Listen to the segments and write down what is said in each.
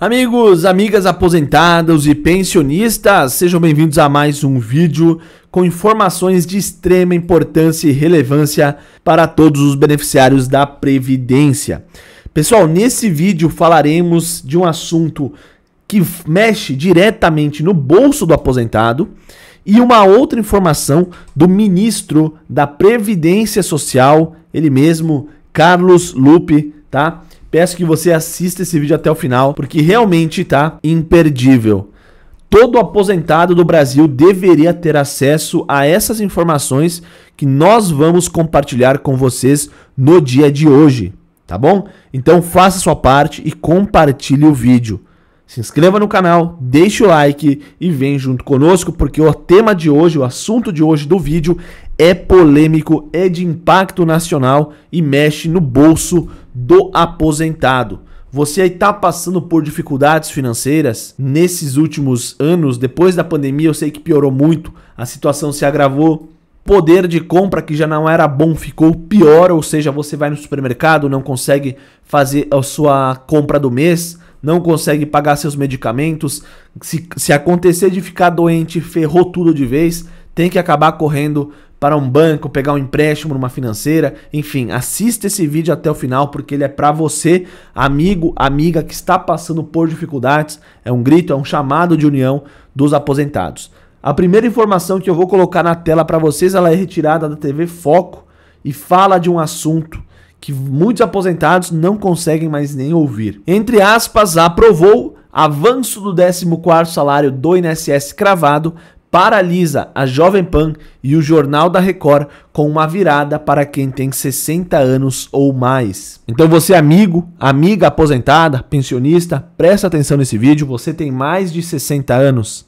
Amigos, amigas aposentados e pensionistas, sejam bem-vindos a mais um vídeo com informações de extrema importância e relevância para todos os beneficiários da Previdência. Pessoal, nesse vídeo falaremos de um assunto que mexe diretamente no bolso do aposentado e uma outra informação do ministro da Previdência Social, ele mesmo, Carlos Lupe, tá? Peço que você assista esse vídeo até o final, porque realmente tá imperdível. Todo aposentado do Brasil deveria ter acesso a essas informações que nós vamos compartilhar com vocês no dia de hoje, tá bom? Então faça sua parte e compartilhe o vídeo. Se inscreva no canal, deixe o like e vem junto conosco, porque o tema de hoje, o assunto de hoje do vídeo é polêmico, é de impacto nacional e mexe no bolso do aposentado. Você está passando por dificuldades financeiras nesses últimos anos, depois da pandemia, eu sei que piorou muito, a situação se agravou. Poder de compra que já não era bom ficou pior, ou seja, você vai no supermercado, não consegue fazer a sua compra do mês, não consegue pagar seus medicamentos. Se, se acontecer de ficar doente, ferrou tudo de vez, tem que acabar correndo para um banco, pegar um empréstimo numa financeira, enfim, assista esse vídeo até o final porque ele é para você, amigo, amiga que está passando por dificuldades, é um grito, é um chamado de união dos aposentados. A primeira informação que eu vou colocar na tela para vocês, ela é retirada da TV Foco e fala de um assunto que muitos aposentados não conseguem mais nem ouvir. Entre aspas, aprovou avanço do 14º salário do INSS cravado paralisa a Jovem Pan e o Jornal da Record com uma virada para quem tem 60 anos ou mais. Então você amigo, amiga aposentada, pensionista, presta atenção nesse vídeo, você tem mais de 60 anos.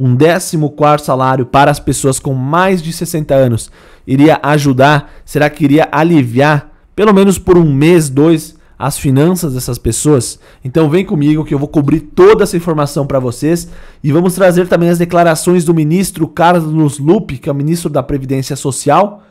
Um 14 salário para as pessoas com mais de 60 anos iria ajudar? Será que iria aliviar, pelo menos por um mês, dois, as finanças dessas pessoas? Então vem comigo que eu vou cobrir toda essa informação para vocês e vamos trazer também as declarações do ministro Carlos Lupe, que é o ministro da Previdência Social,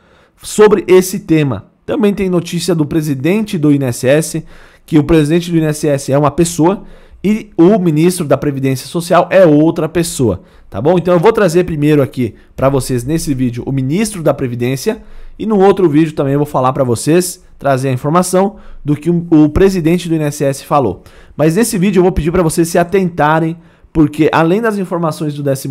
sobre esse tema. Também tem notícia do presidente do INSS, que o presidente do INSS é uma pessoa e o ministro da Previdência Social é outra pessoa, tá bom? Então eu vou trazer primeiro aqui para vocês nesse vídeo o ministro da Previdência e no outro vídeo também eu vou falar para vocês trazer a informação do que o presidente do INSS falou. Mas nesse vídeo eu vou pedir para vocês se atentarem, porque além das informações do 14,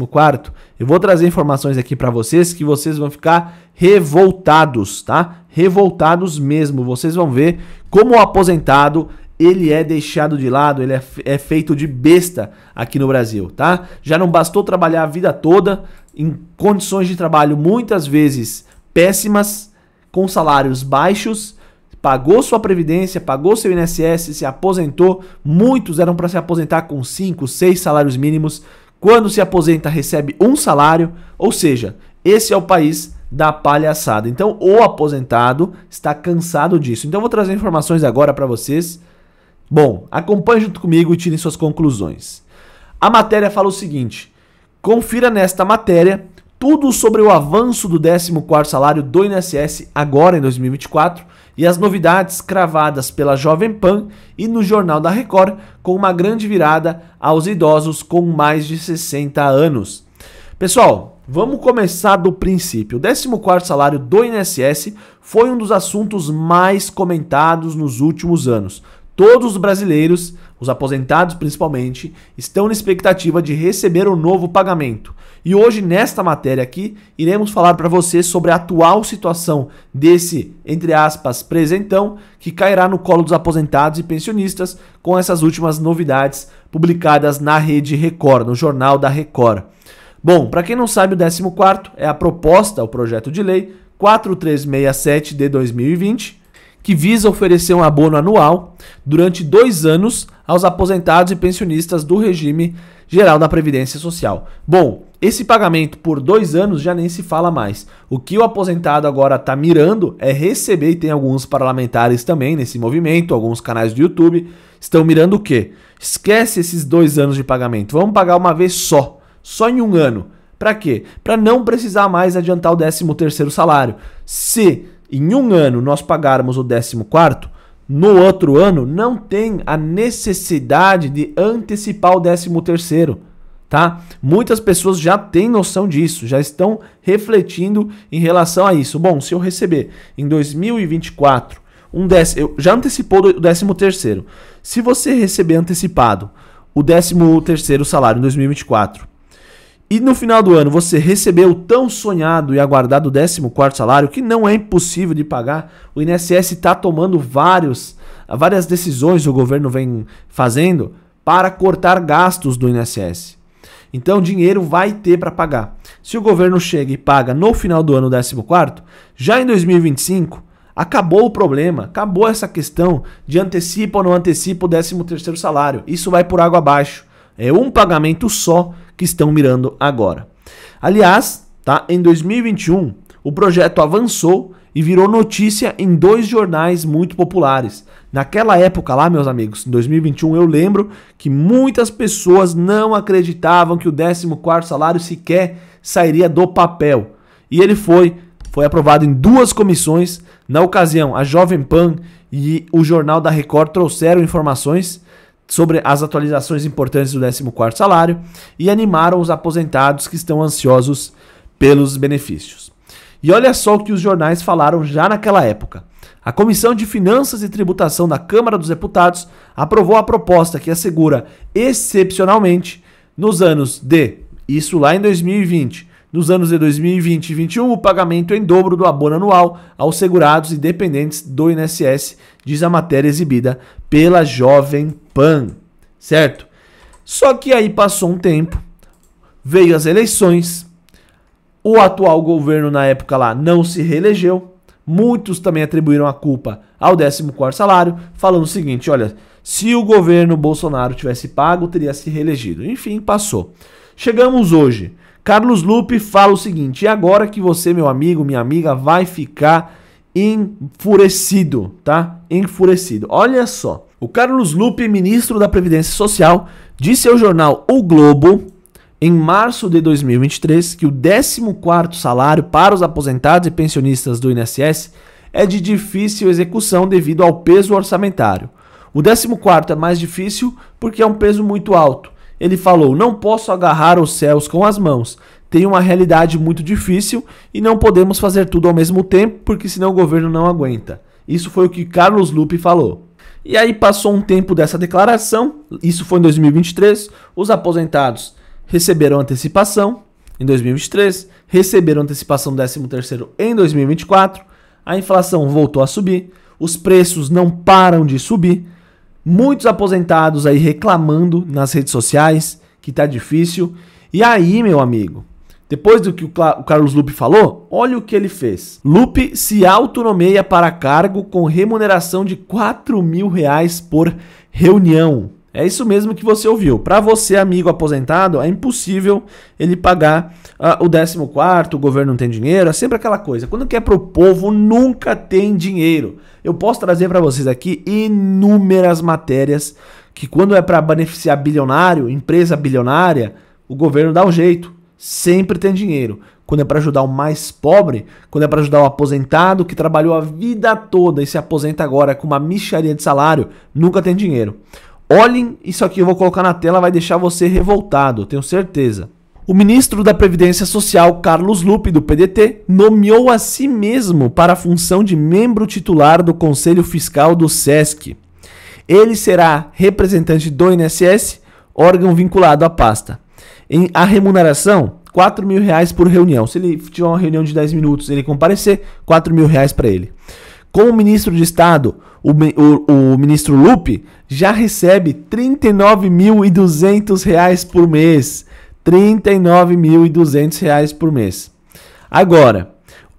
eu vou trazer informações aqui para vocês que vocês vão ficar revoltados, tá? Revoltados mesmo. Vocês vão ver como o aposentado ele é deixado de lado, ele é, é, feito de besta aqui no Brasil, tá? Já não bastou trabalhar a vida toda em condições de trabalho muitas vezes péssimas, com salários baixos pagou sua previdência, pagou seu INSS, se aposentou. Muitos eram para se aposentar com 5, 6 salários mínimos. Quando se aposenta, recebe um salário, ou seja, esse é o país da palhaçada. Então, o aposentado está cansado disso. Então, eu vou trazer informações agora para vocês. Bom, acompanhe junto comigo e tire suas conclusões. A matéria fala o seguinte: confira nesta matéria tudo sobre o avanço do 14 salário do INSS agora em 2024 e as novidades cravadas pela Jovem Pan e no Jornal da Record, com uma grande virada aos idosos com mais de 60 anos. Pessoal, vamos começar do princípio. O 14º salário do INSS foi um dos assuntos mais comentados nos últimos anos. Todos os brasileiros os aposentados, principalmente, estão na expectativa de receber o um novo pagamento. E hoje, nesta matéria aqui, iremos falar para você sobre a atual situação desse, entre aspas, presentão, que cairá no colo dos aposentados e pensionistas com essas últimas novidades publicadas na Rede Record, no jornal da Record. Bom, para quem não sabe, o 14 é a proposta, o projeto de lei 4367 de 2020 que visa oferecer um abono anual durante dois anos aos aposentados e pensionistas do regime geral da Previdência Social. Bom, esse pagamento por dois anos já nem se fala mais. O que o aposentado agora está mirando é receber, e tem alguns parlamentares também nesse movimento, alguns canais do YouTube, estão mirando o quê? Esquece esses dois anos de pagamento. Vamos pagar uma vez só, só em um ano. Para quê? Para não precisar mais adiantar o 13 terceiro salário. Se em um ano nós pagarmos o 14, no outro ano não tem a necessidade de antecipar o 13 tá? Muitas pessoas já têm noção disso, já estão refletindo em relação a isso. Bom, se eu receber em 2024 um décimo, já antecipou o 13 Se você receber antecipado o 13 salário em 2024 e no final do ano você recebeu o tão sonhado e aguardado 14 salário, que não é impossível de pagar, o INSS está tomando vários, várias decisões o governo vem fazendo para cortar gastos do INSS. Então, dinheiro vai ter para pagar. Se o governo chega e paga no final do ano 14, já em 2025, acabou o problema, acabou essa questão de antecipa ou não antecipa o 13 salário. Isso vai por água abaixo. É um pagamento só que estão mirando agora. Aliás, tá? em 2021, o projeto avançou e virou notícia em dois jornais muito populares. Naquela época lá, meus amigos, em 2021, eu lembro que muitas pessoas não acreditavam que o 14º salário sequer sairia do papel. E ele foi, foi aprovado em duas comissões. Na ocasião, a Jovem Pan e o Jornal da Record trouxeram informações sobre as atualizações importantes do 14º salário e animaram os aposentados que estão ansiosos pelos benefícios. E olha só o que os jornais falaram já naquela época. A Comissão de Finanças e Tributação da Câmara dos Deputados aprovou a proposta que assegura, excepcionalmente, nos anos de, isso lá em 2020, nos anos de 2020 e 2021, o pagamento é em dobro do abono anual aos segurados e dependentes do INSS, diz a matéria exibida pela Jovem Pan, certo? Só que aí passou um tempo, veio as eleições, o atual governo na época lá não se reelegeu, muitos também atribuíram a culpa ao 14 quarto salário, falando o seguinte, olha, se o governo Bolsonaro tivesse pago, teria se reelegido. Enfim, passou. Chegamos hoje Carlos Lupe fala o seguinte: e agora que você, meu amigo, minha amiga, vai ficar enfurecido, tá? Enfurecido. Olha só. O Carlos Lupe, ministro da Previdência Social, disse ao jornal O Globo em março de 2023 que o 14º salário para os aposentados e pensionistas do INSS é de difícil execução devido ao peso orçamentário. O 14º é mais difícil porque é um peso muito alto. Ele falou: Não posso agarrar os céus com as mãos. Tem uma realidade muito difícil e não podemos fazer tudo ao mesmo tempo, porque senão o governo não aguenta. Isso foi o que Carlos Lupe falou. E aí passou um tempo dessa declaração, isso foi em 2023, os aposentados receberam antecipação em 2023, receberam antecipação 13º em 2024, a inflação voltou a subir, os preços não param de subir, Muitos aposentados aí reclamando nas redes sociais que tá difícil. E aí, meu amigo, depois do que o Carlos Lupe falou, olha o que ele fez. Lupe se autonomeia para cargo com remuneração de 4 mil reais por reunião. É isso mesmo que você ouviu. Para você, amigo aposentado, é impossível ele pagar uh, o 14, o governo não tem dinheiro, é sempre aquela coisa. Quando quer para o povo, nunca tem dinheiro. Eu posso trazer para vocês aqui inúmeras matérias que quando é para beneficiar bilionário, empresa bilionária, o governo dá um jeito, sempre tem dinheiro. Quando é para ajudar o mais pobre, quando é para ajudar o aposentado que trabalhou a vida toda e se aposenta agora com uma micharia de salário, nunca tem dinheiro. Olhem isso aqui, eu vou colocar na tela, vai deixar você revoltado, tenho certeza. O ministro da Previdência Social, Carlos Lupe, do PDT, nomeou a si mesmo para a função de membro titular do Conselho Fiscal do SESC. Ele será representante do INSS, órgão vinculado à pasta. Em a remuneração, 4 mil reais por reunião. Se ele tiver uma reunião de 10 minutos ele comparecer, 4 mil reais para ele. Com o ministro de Estado, o, o, o ministro Lupe, já recebe R$ 39.200 por mês. R$ 39.200 por mês. Agora,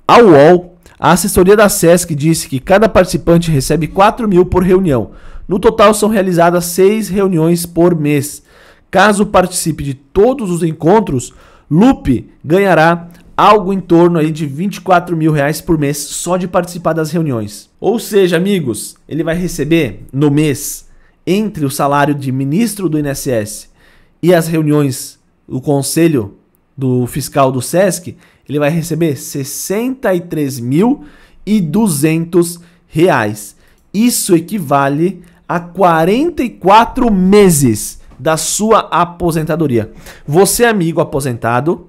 a UOL, a assessoria da SESC disse que cada participante recebe R$ 4.000 por reunião. No total, são realizadas seis reuniões por mês. Caso participe de todos os encontros, Lupe ganhará algo em torno aí de 24 mil reais por mês só de participar das reuniões. Ou seja, amigos, ele vai receber no mês entre o salário de ministro do INSS e as reuniões do conselho do fiscal do SESC, ele vai receber 63 mil e 200 reais. Isso equivale a 44 meses da sua aposentadoria. Você, amigo aposentado,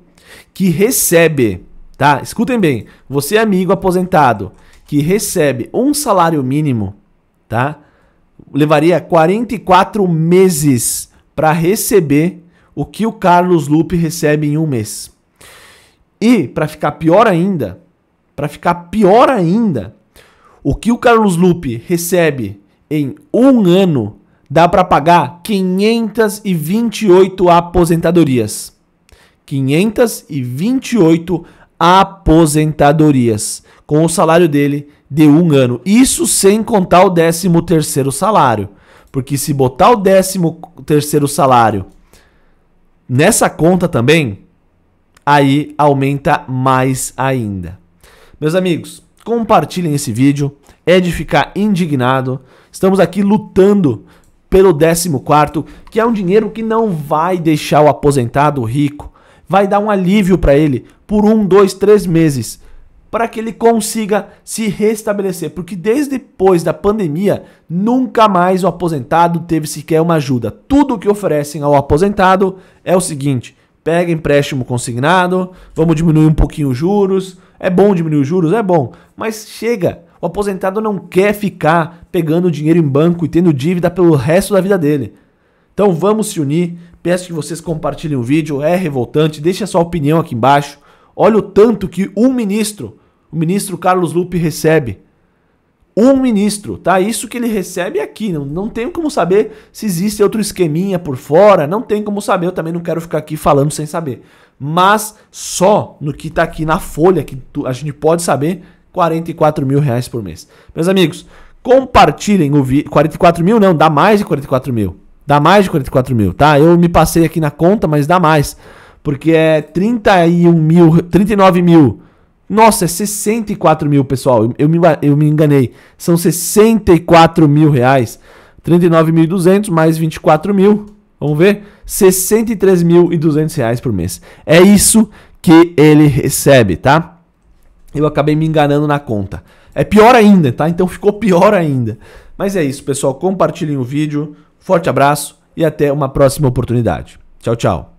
que recebe, tá? Escutem bem, você é amigo aposentado que recebe um salário mínimo, tá? Levaria 44 meses para receber o que o Carlos Lupe recebe em um mês. E para ficar pior ainda, para ficar pior ainda, o que o Carlos Lupe recebe em um ano dá para pagar 528 aposentadorias. 528 aposentadorias, com o salário dele de um ano. Isso sem contar o 13 terceiro salário. Porque se botar o 13 terceiro salário nessa conta também, aí aumenta mais ainda. Meus amigos, compartilhem esse vídeo, é de ficar indignado. Estamos aqui lutando pelo 14, que é um dinheiro que não vai deixar o aposentado rico vai dar um alívio para ele por um, dois, três meses, para que ele consiga se restabelecer, porque desde depois da pandemia, nunca mais o aposentado teve sequer uma ajuda. Tudo que oferecem ao aposentado é o seguinte: pega empréstimo consignado, vamos diminuir um pouquinho os juros. É bom diminuir os juros, é bom, mas chega. O aposentado não quer ficar pegando dinheiro em banco e tendo dívida pelo resto da vida dele. Então vamos se unir, Peço que vocês compartilhem o vídeo, é revoltante, deixe a sua opinião aqui embaixo. Olha o tanto que um ministro, o ministro Carlos Lupe, recebe. Um ministro, tá? Isso que ele recebe é aqui. Não, não tem como saber se existe outro esqueminha por fora. Não tem como saber. Eu também não quero ficar aqui falando sem saber. Mas só no que tá aqui na folha, que tu, a gente pode saber, 44 mil reais por mês. Meus amigos, compartilhem o vídeo. 44 mil não, dá mais de 44 mil. Dá mais de 44 mil, tá? Eu me passei aqui na conta, mas dá mais. Porque é 31 mil, 39 mil. Nossa, é 64 mil, pessoal. Eu, eu, me, eu me enganei. São 64 mil reais. 39.200 mais 24 mil. Vamos ver? 63.200 reais por mês. É isso que ele recebe, tá? Eu acabei me enganando na conta. É pior ainda, tá? Então ficou pior ainda. Mas é isso, pessoal. Compartilhem o vídeo. Forte abraço e até uma próxima oportunidade. Tchau, tchau.